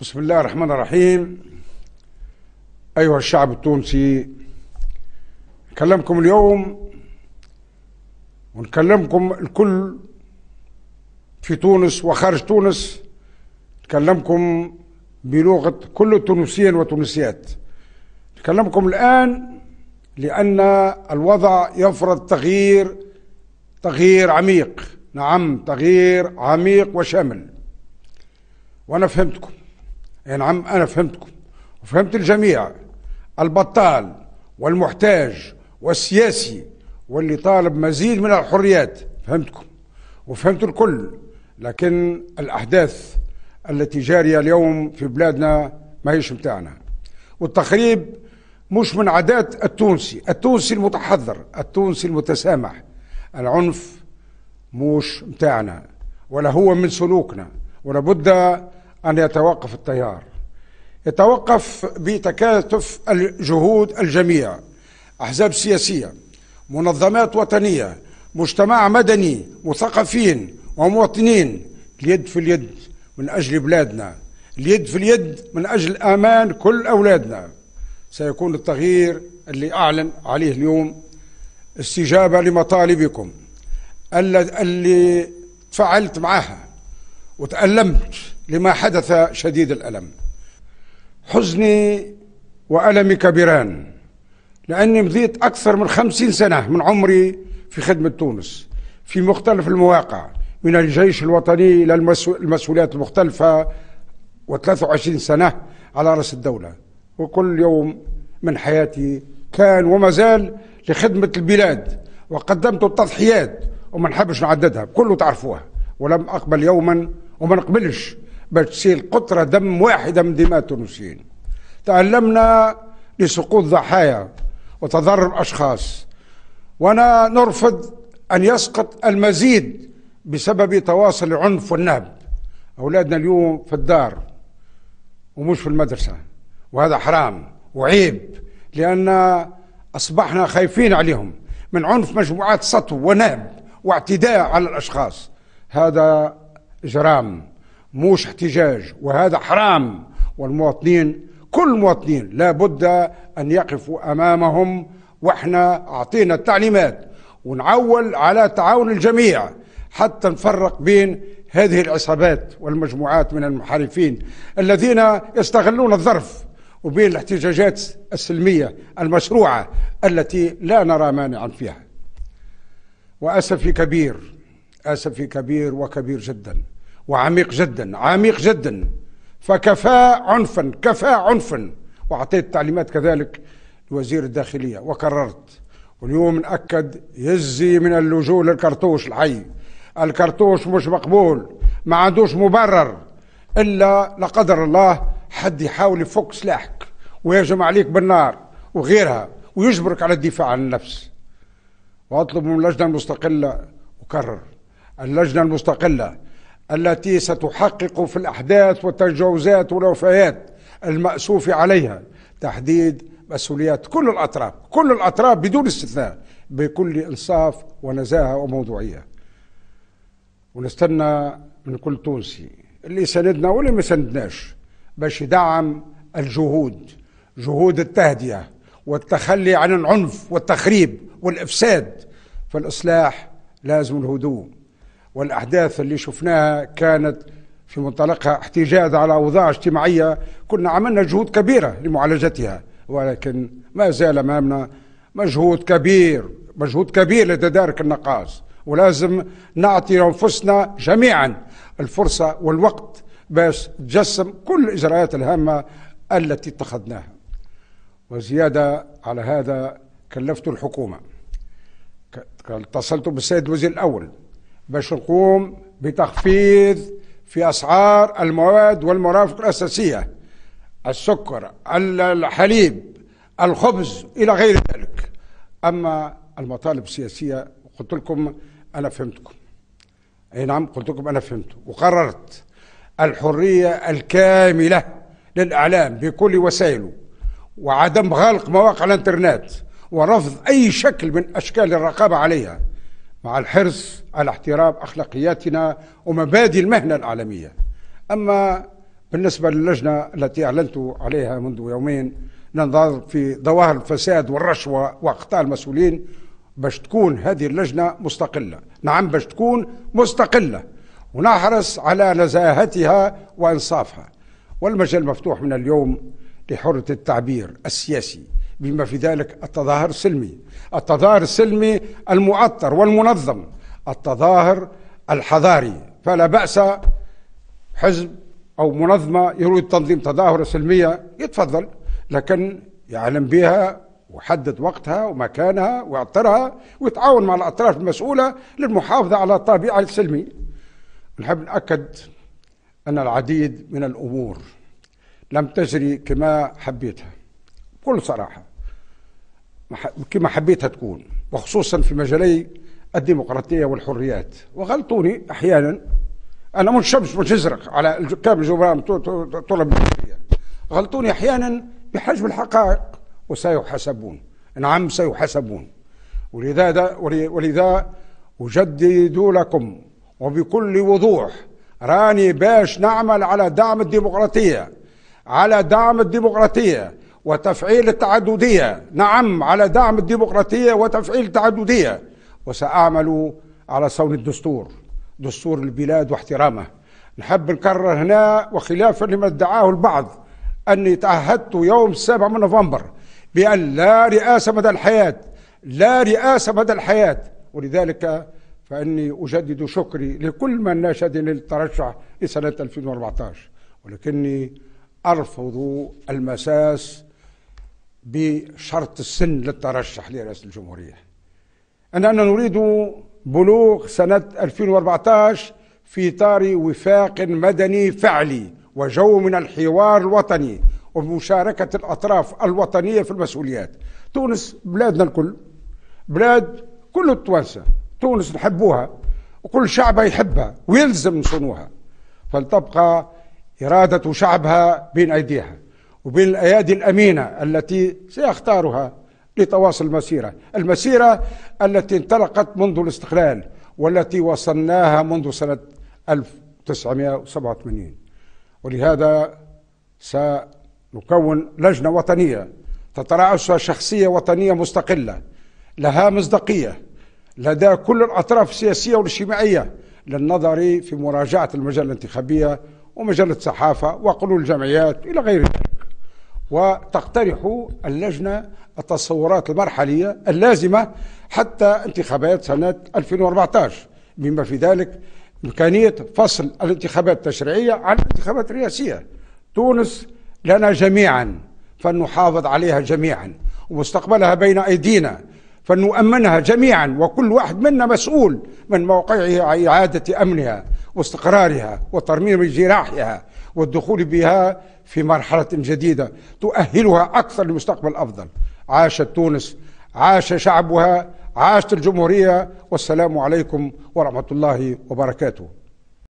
بسم الله الرحمن الرحيم أيها الشعب التونسي نكلمكم اليوم ونكلمكم الكل في تونس وخارج تونس نكلمكم بلغة كل التونسيين والتونسيات نكلمكم الآن لأن الوضع يفرض تغيير تغيير عميق نعم تغيير عميق وشامل وأنا فهمتكم يعني إيه عم أنا فهمتكم وفهمت الجميع البطال والمحتاج والسياسي واللي طالب مزيد من الحريات فهمتكم وفهمت الكل لكن الأحداث التي جارية اليوم في بلادنا ما هيش متاعنا والتخريب مش من عادات التونسي التونسي المتحضر التونسي المتسامح العنف مش متاعنا ولا هو من سلوكنا ولا بد أن يتوقف التيار يتوقف بتكاتف الجهود الجميع أحزاب سياسية منظمات وطنية مجتمع مدني مثقفين ومواطنين اليد في اليد من أجل بلادنا اليد في اليد من أجل أمان كل أولادنا سيكون التغيير اللي أعلن عليه اليوم استجابة لمطالبكم اللي تفاعلت معها وتألمت لما حدث شديد الألم حزني وألمي كبيران لأني مضيت أكثر من خمسين سنة من عمري في خدمة تونس في مختلف المواقع من الجيش الوطني إلى المسؤوليات المختلفة و23 سنة على رأس الدولة وكل يوم من حياتي كان وما زال لخدمة البلاد وقدمت التضحيات وما نحبش نعددها كله تعرفوها ولم أقبل يوما وما نقبلش بتشيل قطرة دم واحدة من دماء التونسيين تألمنا لسقوط ضحايا وتضرر أشخاص وأنا نرفض أن يسقط المزيد بسبب تواصل العنف والنهب أولادنا اليوم في الدار ومش في المدرسة وهذا حرام وعيب لأن أصبحنا خايفين عليهم من عنف مجموعات سطو ونهب واعتداء على الأشخاص هذا جرام مش احتجاج وهذا حرام والمواطنين كل المواطنين لابد أن يقفوا أمامهم وإحنا أعطينا التعليمات ونعول على تعاون الجميع حتى نفرق بين هذه العصابات والمجموعات من المحارفين الذين يستغلون الظرف وبين الاحتجاجات السلمية المشروعة التي لا نرى مانعا فيها وأسفي كبير أسفي كبير وكبير جداً وعميق جدا عميق جدا فكفى عنفا كفى عنفا وأعطيت تعليمات كذلك لوزير الداخلية وكررت واليوم نأكد يزي من اللجوء للكرتوش الحي الكرتوش مش مقبول ما عندوش مبرر إلا لا قدر الله حد يحاول يفك سلاحك ويهجم عليك بالنار وغيرها ويجبرك على الدفاع عن النفس وأطلب من اللجنة المستقلة وكرر اللجنة المستقلة التي ستحقق في الأحداث والتجاوزات والوفيات المأسوف عليها تحديد مسؤوليات كل الأطراف كل الأطراف بدون استثناء بكل إنصاف ونزاهة وموضوعية ونستنى من كل تونسي اللي سندنا واللي ما سندناش باش يدعم الجهود جهود التهدئة والتخلي عن العنف والتخريب والإفساد فالإصلاح لازم الهدوء والأحداث اللي شفناها كانت في منطلقها احتجاز على أوضاع اجتماعية كنا عملنا جهود كبيرة لمعالجتها ولكن ما زال أمامنا مجهود كبير مجهود كبير لتدارك النقائص ولازم نعطي أنفسنا جميعا الفرصة والوقت باش تجسم كل الإجراءات الهامة التي اتخذناها وزيادة على هذا كلفت الحكومة اتصلت بالسيد الوزير الأول باش نقوم بتخفيض في أسعار المواد والمرافق الأساسية السكر الحليب الخبز إلى غير ذلك أما المطالب السياسية قلت لكم أنا فهمتكم أي نعم قلت لكم أنا فهمت وقررت الحرية الكاملة للإعلام بكل وسائله وعدم غلق مواقع الانترنت ورفض أي شكل من أشكال الرقابة عليها مع الحرص على احترام أخلاقياتنا ومبادئ المهنة العالمية أما بالنسبة للجنة التي أعلنت عليها منذ يومين ننظر في ظواهر الفساد والرشوة وأخطاء المسؤولين باش تكون هذه اللجنة مستقلة نعم باش تكون مستقلة ونحرص على نزاهتها وإنصافها والمجال مفتوح من اليوم لحرة التعبير السياسي بما في ذلك التظاهر السلمي التظاهر السلمي المعطر والمنظم التظاهر الحضاري فلا بأس حزب أو منظمة يريد تنظيم تظاهرة سلمية يتفضل لكن يعلم بها وحدد وقتها ومكانها واعطرها ويتعاون مع الأطراف المسؤولة للمحافظة على الطبيعة السلمي نحب نأكد أن العديد من الأمور لم تجري كما حبيتها بكل صراحة كما حبيتها تكون وخصوصا في مجالي الديمقراطية والحريات وغلطوني أحيانا أنا مش شمس مش أزرق على كامل جبران طلب غلطوني أحيانا بحجم الحقائق وسيحاسبون نعم سيحاسبون ولذا ولذا أجدد لكم وبكل وضوح راني باش نعمل على دعم الديمقراطية على دعم الديمقراطية وتفعيل التعددية نعم على دعم الديمقراطية وتفعيل التعددية وسأعمل على صون الدستور دستور البلاد واحترامه نحب نكرر هنا وخلافا لما ادعاه البعض أني تعهدت يوم 7 من نوفمبر بأن لا رئاسة مدى الحياة لا رئاسة مدى الحياة ولذلك فأني أجدد شكري لكل من ناشدني للترشح لسنة 2014 ولكني أرفض المساس بشرط السن للترشح لرئاسة الجمهورية أننا نريد بلوغ سنة 2014 في إطار وفاق مدني فعلي وجو من الحوار الوطني ومشاركة الأطراف الوطنية في المسؤوليات تونس بلادنا الكل بلاد كل التوانسة تونس نحبوها وكل شعبها يحبها ويلزم نصونوها فلتبقى إرادة شعبها بين أيديها وبالأيادي الأمينة التي سيختارها لتواصل المسيرة المسيرة التي انطلقت منذ الاستقلال والتي وصلناها منذ سنة 1987 ولهذا سنكون لجنة وطنية تترأسها شخصية وطنية مستقلة لها مصداقية لدى كل الأطراف السياسية والاجتماعية للنظر في مراجعة المجلة الانتخابية ومجلة الصحافة وقلول الجمعيات إلى غير ذلك وتقترح اللجنة التصورات المرحلية اللازمة حتى انتخابات سنة 2014 بما في ذلك إمكانية فصل الانتخابات التشريعية عن الانتخابات الرئاسية تونس لنا جميعا فلنحافظ عليها جميعا ومستقبلها بين أيدينا فنؤمنها جميعا وكل واحد منا مسؤول من موقعه إعادة أمنها واستقرارها وترميم جراحها والدخول بها في مرحلة جديدة تؤهلها أكثر لمستقبل أفضل عاشت تونس عاش شعبها عاشت الجمهورية والسلام عليكم ورحمة الله وبركاته